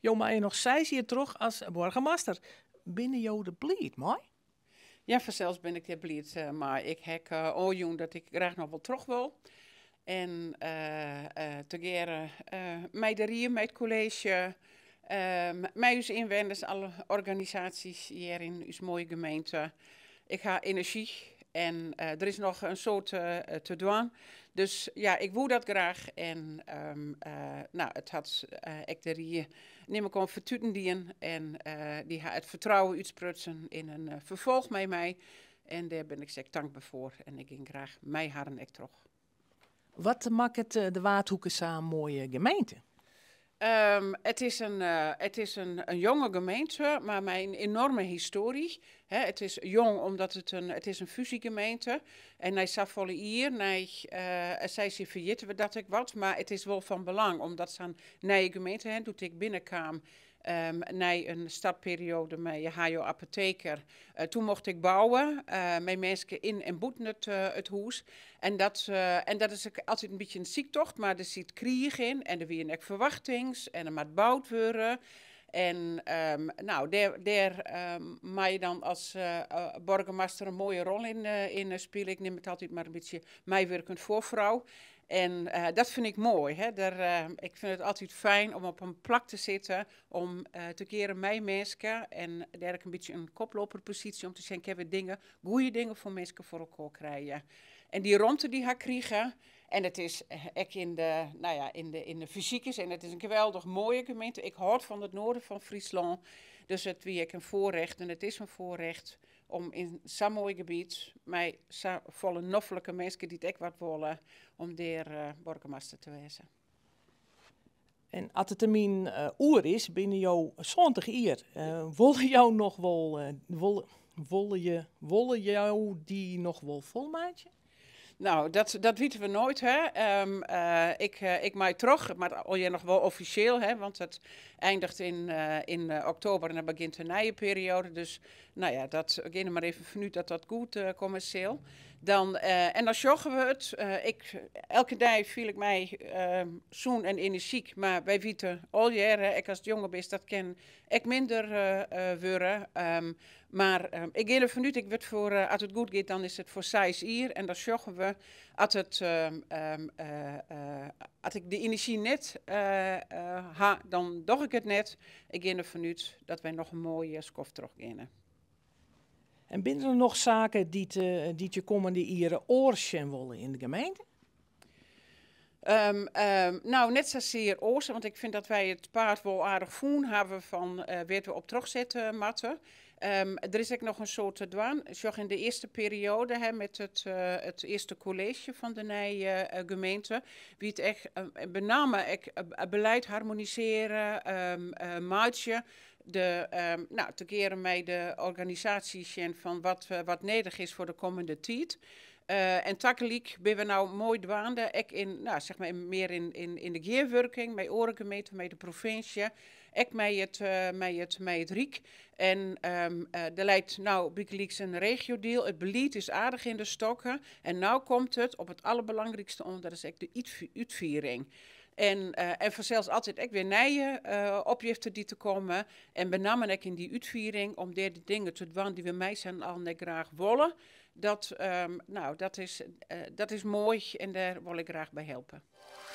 Jo, maar je nog zij hier terug als borgemaster. Binnen jou de bleed, mooi? Ja, vanzelfs ben ik de bleed, eh, maar ik hek uh, eh, dat ik graag nog wel terug wil. En uh, uh, mij de riem met het college, eh, mij uw inwoners, alle organisaties hier in uw mooie gemeente. Ik ga energie en eh, er is nog een soort eh, eh, te doen. Dus ja, ik wou dat graag. En ehm, nou, het had ik er hier neem ik om vertuten En die het vertrouwen uitsprutsen in een vervolg met mij. En daar ben ik zeer dankbaar voor. En ik ging graag mij en ik terug. Wat maakt het de zo een mooie gemeente? Ehm, het is, een, het is een, een jonge gemeente, maar met een enorme historie. Hè, het is jong omdat het een, het is een fusiegemeente. En hij zag volle hier, zij ze verjitten we dat ik wat. Maar het is wel van belang, omdat ze een nieuwe gemeente, hè, doet ik binnenkwam. Um, na een stadperiode met Hajo Apotheker. Eh, toen mocht ik bouwen, eh, met mensen in en boeten het, hoes. Eh, het En dat, uh, en dat is altijd een beetje een ziektocht, maar er zit kriegen in en er weer een verwachtings en er maat bouwd worden. En ehm, nou, daar, daar um, ehm, je dan als uh, een mooie rol in, uh, in spelen. Ik neem het altijd maar een beetje mijwerkend voorvrouw. En eh, dat vind ik mooi. Hè? Daar, eh, ik vind het altijd fijn om op een plak te zitten, om eh, te keren mijn mensen en daar een beetje een koploperpositie om te zeggen, we dingen, goede dingen voor mensen voor elkaar krijgen. En die rondte die haar krijgen, en het is ik in de, nou ja, in de, in de fysieke. en het is een geweldig mooie gemeente. Ik hoor van het noorden van Friesland, dus het wie ik een voorrecht, en het is een voorrecht om in mooi gebied mij volle noffelijke mensen die ik wat willen, om daar uh, eh, borgemaster te wezen. En als het termijn eh, oer is, binnen jouw 20 hier, uh, jou nog wel, uh, wolle je, willen jou die nog wel volmaatje? Nou, dat, dat weten we nooit. Hè. Ehm, eh, ik, eh, ik maai terug, maar al je nog wel officieel, hè, want dat eindigt in, eh, in oktober en dan begint de nieuwe periode. Dus nou ja, dat, ik maar even vanuit dat dat goed commercieel. Dan, eh, en dan joggen we het. Eh, ik, elke dag viel ik mij uh, zoen en energiek, maar wij weten al jaren, ik als jonger ben, dat ken ik minder eh, worden. Ehm, maar um, ik ga ervan ik word voor, als het goed gaat, dan is het voor size hier. En dan joggen we, als, het, als ik de energie net ha, dan doe ik het net. Ik ga ervan dat wij nog een mooie skof terug kunnen. En binnen er nog zaken die, te, die je komende jaren oorschen willen in de gemeente? Ehm, ehm, nou, net zozeer oorsen, want ik vind dat wij het paard wel aardig voen hebben van uh, weer we op terugzetten, matten. Um, ehm, er is ook nog een soort dwaan. Zag in de eerste periode hè, met het, eh, het eerste college van de Nije eh, gemeente. Wie het echt, uh, ik, beleid harmoniseren, um, maatje de, ehm, nou, te keren met de organisaties van wat, uh, wat nodig is voor de komende tijd. Eh, en takkelijk ben we nou mooi dwaande. Ik in, nou, zeg maar meer in, in, in de geerwerking, met oren met de provincie. Ik met het, eh, met het, met het Riek. En um, uh, er leidt nou Wikileaks een regio-deal. Het beleid is aardig in de stokken. En nu komt het op het allerbelangrijkste onderdeel, dat is echt de uitviering. En, uh, en voor zelfs altijd ik weer nieuwe uh, eh, opgiften die te komen. En benamen ik in die uitviering om de dingen te doen die we zijn al net graag willen. Dat, ehm, nou, dat, is, eh, dat is mooi en daar wil ik graag bij helpen.